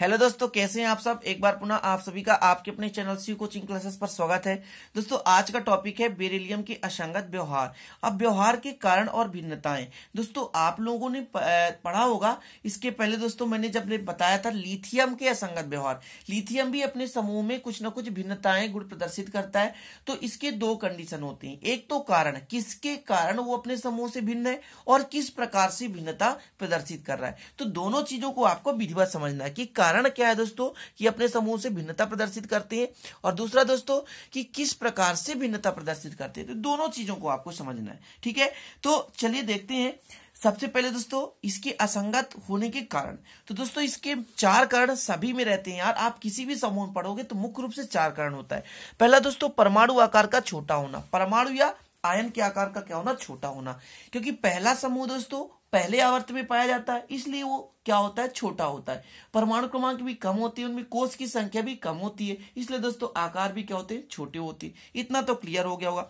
hello दोस्तों कैसे हैं आप सब एक बार पुनः आप सभी का आपके अपने चैनल सी कोचिंग क्लासेस पर स्वागत है दोस्तों आज का टॉपिक है बेरिलियम की असंगत व्यवहार अब व्यवहार के कारण और भिन्नताएं दोस्तों आप लोगों ने पढ़ा होगा इसके पहले दोस्तों मैंने जब ने बताया था लिथियम के असंगत व्यवहार लिथियम भी अपने समूह में कुछ न कुछ भिन्नताएं गुण प्रदर्शित करता है तो इसके दो कंडीशन होते है एक तो कारण किसके कारण वो अपने समूह से भिन्न है और किस प्रकार से भिन्नता प्रदर्शित कर रहा है तो दोनों चीजों को आपको विधिवत समझना है कि कारण क्या है दोस्तों कि अपने समूह से भिन्नता प्रदर्शित करते हैं और दूसरा दोस्तों कि किस प्रकार से भिन्नता प्रदर्शित करते हैं तो दोनों चीजों को आपको समझना है ठीक है तो चलिए देखते हैं सबसे पहले दोस्तों इसके असंगत होने के कारण तो दोस्तों इसके चार कारण सभी में रहते हैं यार आप किसी भी समूह में पढ़ोगे तो मुख्य रूप से चार कारण होता है पहला दोस्तों परमाणु आकार का छोटा होना परमाणु या आयन के आकार का क्या होना छोटा होना क्योंकि पहला समूह दोस्तों पहले आवर्त में पाया जाता है इसलिए वो क्या होता है छोटा होता है परमाणु क्रमांक भी कम होती है उनमें कोष की संख्या भी कम होती है इसलिए दोस्तों आकार भी क्या होते हैं छोटे होते हैं इतना तो क्लियर हो गया होगा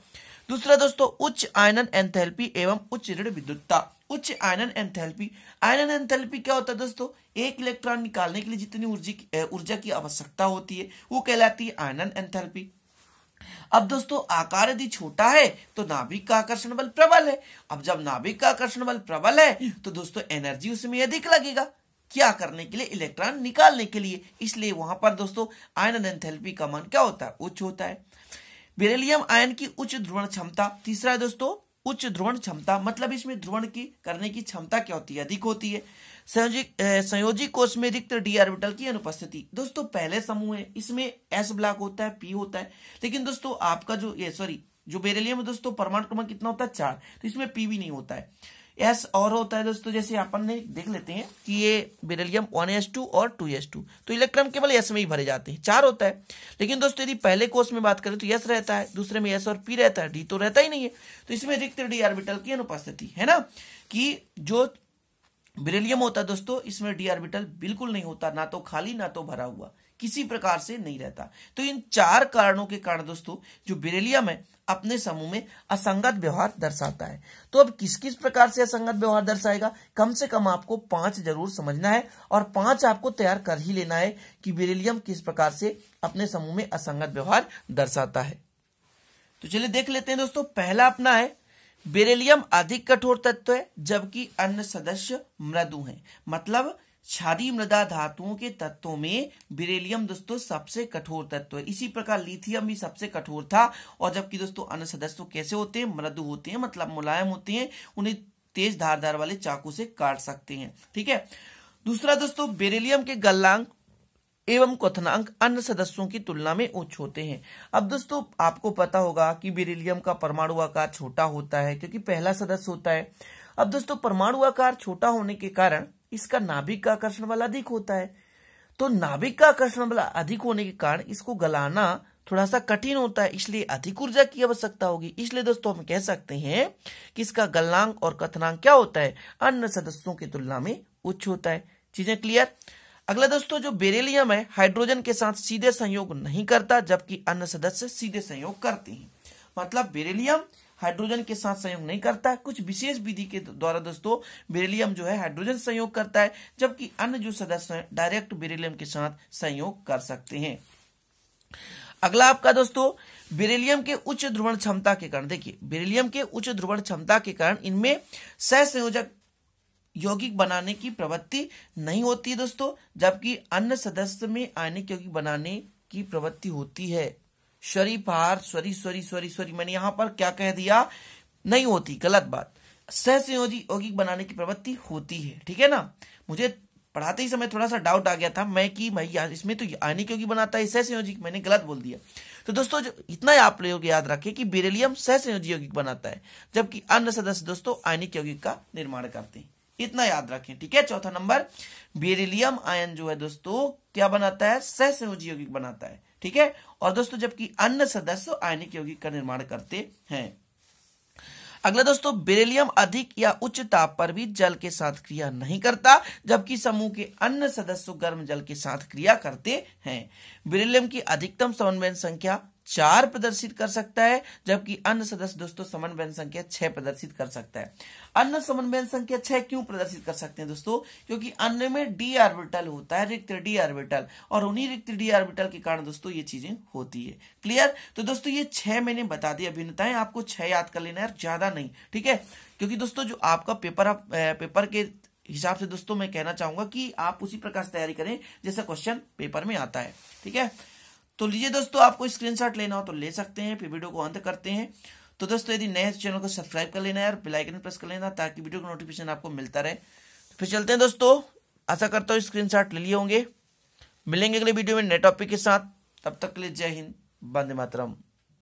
दूसरा दोस्तों उच्च आयनन एंथैल्पी एवं उच्च ऋण विद्युतता उच्च आयनन एंथैल्पी आयनन एंथैल्पी क्या होता है दोस्तों एक इलेक्ट्रॉन निकालने के लिए जितनी ऊर्जा की आवश्यकता होती है वो कहलाती है आयनन एंथैल्पी अब दोस्तों आकार यदि छोटा है तो नाभिक का आकर्षण बल प्रबल है अब जब नाभिक का आकर्षण बल प्रबल है तो दोस्तों एनर्जी उसमें अधिक लगेगा क्या करने के लिए इलेक्ट्रॉन निकालने के लिए इसलिए वहां पर दोस्तों आयन एंथैल्पी का मान क्या होता है उच्च होता है बेरेलियम आयन की उच्च ध्रुवण क्षमता तीसरा है दोस्तों उच्च ध्रुवण क्षमता मतलब इसमें ध्रुवण की करने की क्षमता क्या होती है अधिक होती है संयोजिक संयोजिक कोष में रिक्त डी ऑर्बिटल की अनुपस्थिति दोस्तों पहले समूह है इसमें एस ब्लॉक होता है पी होता है लेकिन दोस्तों आपका जो ये सॉरी जो बेरेलियम में दोस्तों परमाणु क्रमांक कितना होता है चार तो इसमें पी भी नहीं होता है एस और होता है दोस्तों जैसे अपन देख लेते हैं कि ये बेरेलियम वन एस टू और टू एस टू तो इलेक्ट्रॉन केवल एस में ही भरे जाते हैं चार होता है लेकिन दोस्तों यदि पहले कोर्स में बात करें तो यस रहता है दूसरे में एस और पी रहता है डी तो रहता ही नहीं है तो इसमें रिक्त डी आर्बिटल की अनुपस्थिति है ना कि जो बिरेलियम होता है दोस्तों इसमें डी आर्बिटल बिल्कुल नहीं होता ना तो खाली ना तो भरा हुआ किसी प्रकार से नहीं रहता तो इन चार कारणों के कारण दोस्तों जो बिरेलियम है अपने समूह में असंगत व्यवहार दर्शाता है तो अब किस किस प्रकार से असंगत व्यवहार दर्शाएगा कम से कम आपको पांच जरूर समझना है और पांच आपको तैयार कर ही लेना है कि बिरेलियम किस प्रकार से अपने समूह में असंगत व्यवहार दर्शाता है तो चलिए देख लेते हैं दोस्तों पहला अपना है बेरेलियम अधिक कठोर तत्व है जबकि अन्य सदस्य मृदु हैं मतलब क्षारी मृदा धातुओं के तत्वों में बेरेलियम दोस्तों सबसे कठोर तत्व है इसी प्रकार लिथियम भी सबसे कठोर था और जबकि दोस्तों अन्य सदस्य कैसे होते हैं मृदु होते हैं मतलब मुलायम होते हैं उन्हें तेज धारदार वाले चाकू से काट सकते हैं ठीक है दूसरा दोस्तों बेरेलियम के गलनांक एवं क्वथनांक अन्य सदस्यों की तुलना में उच्च होते हैं अब दोस्तों आपको पता होगा कि बेरिलियम का परमाणु आकार छोटा होता है क्योंकि पहला सदस्य होता है अब दोस्तों परमाणु आकार छोटा होने के कारण इसका नाभिक का आकर्षण बल अधिक होता है तो नाभिक का आकर्षण बल अधिक होने के कारण इसको गलाना थोड़ा सा कठिन होता है इसलिए अधिक ऊर्जा की आवश्यकता होगी इसलिए दोस्तों हम कह सकते हैं कि इसका गलनांक और कथनांक क्या होता है अन्य सदस्यों की तुलना में उच्च होता है चीजें क्लियर अगला दोस्तों जो बेरेलियम है हाइड्रोजन के साथ सीधे संयोग नहीं करता जबकि अन्य सदस्य सीधे संयोग करते हैं मतलब बेरेलियम हाइड्रोजन के साथ संयोग नहीं करता कुछ विशेष विधि के द्वारा दोस्तों बेरेलियम जो है हाइड्रोजन संयोग करता है जबकि अन्य जो सदस्य है डायरेक्ट बेरेलियम के साथ संयोग कर सकते हैं अगला आपका दोस्तों बेरेलियम के उच्च ध्रुवण क्षमता के कारण देखिए बेरेलियम के उच्च ध्रुवण क्षमता के कारण इनमें सह संयोजक यौगिक बनाने की प्रवृत्ति नहीं होती है दोस्तों जबकि अन्य सदस्य में आयनिक यौगिक बनाने की प्रवृत्ति होती है पार स्वरी स्वरी स्वरी स्वरी मैंने यहां पर क्या कह दिया नहीं होती गलत बात सहसंयोजी यौगिक बनाने की प्रवृत्ति होती है ठीक है ना मुझे पढ़ाते ही समय थोड़ा सा डाउट आ गया था मैं कि भाई यार इसमें तो आयनिक यौगिक बनाता है संयोजिक मैंने गलत बोल दिया तो दोस्तों जो इतना आप लोग याद रखें कि बेरेलियम सहसंयोजी यौगिक बनाता है जबकि अन्य सदस्य दोस्तों आयनिक यौगिक का निर्माण करते हैं इतना याद रखें ठीक है चौथा नंबर बेरिलियम आयन जो है दोस्तों क्या बनाता है सहसहज यौगिक बनाता है ठीक है और दोस्तों जबकि अन्य सदस्य आयनिक यौगिक का निर्माण करते हैं अगला दोस्तों बेरिलियम अधिक या उच्च ताप पर भी जल के साथ क्रिया नहीं करता जबकि समूह के अन्य सदस्यों गर्म जल के साथ क्रिया करते हैं बेरिलियम की अधिकतम समन्वयन संख्या चार प्रदर्शित कर सकता है जबकि अन्य सदस्य दोस्तों समन्वयन संख्या छह प्रदर्शित कर सकता है अन्य समन्वयन संख्या छह क्यों प्रदर्शित कर सकते हैं दोस्तों क्योंकि अन्य में डी आर्बिटल होता है रिक्त डी आर्बिटल और उन्हीं रिक्त डी आर्बिटल के कारण दोस्तों ये चीजें होती है क्लियर तो दोस्तों ये छह मैंने बता दी अभिन्नताएं आपको छह याद कर लेना है ज्यादा नहीं ठीक है क्योंकि दोस्तों जो आपका पेपर आप, पेपर के हिसाब से दोस्तों मैं कहना चाहूंगा कि आप उसी प्रकार से तैयारी करें जैसा क्वेश्चन पेपर में आता है ठीक है तो लीजिए दोस्तों आपको स्क्रीनशॉट लेना हो तो ले सकते हैं फिर वीडियो को अंत करते हैं तो दोस्तों यदि नए तो चैनल को सब्सक्राइब कर लेना है और बेलाइकन प्रेस कर लेना ताकि वीडियो का नोटिफिकेशन आपको मिलता रहे तो फिर चलते हैं दोस्तों आशा करता हूँ स्क्रीन ले लिए होंगे मिलेंगे अगले वीडियो में नए टॉपिक के साथ तब तक के लिए जय हिंद बंदे मातरम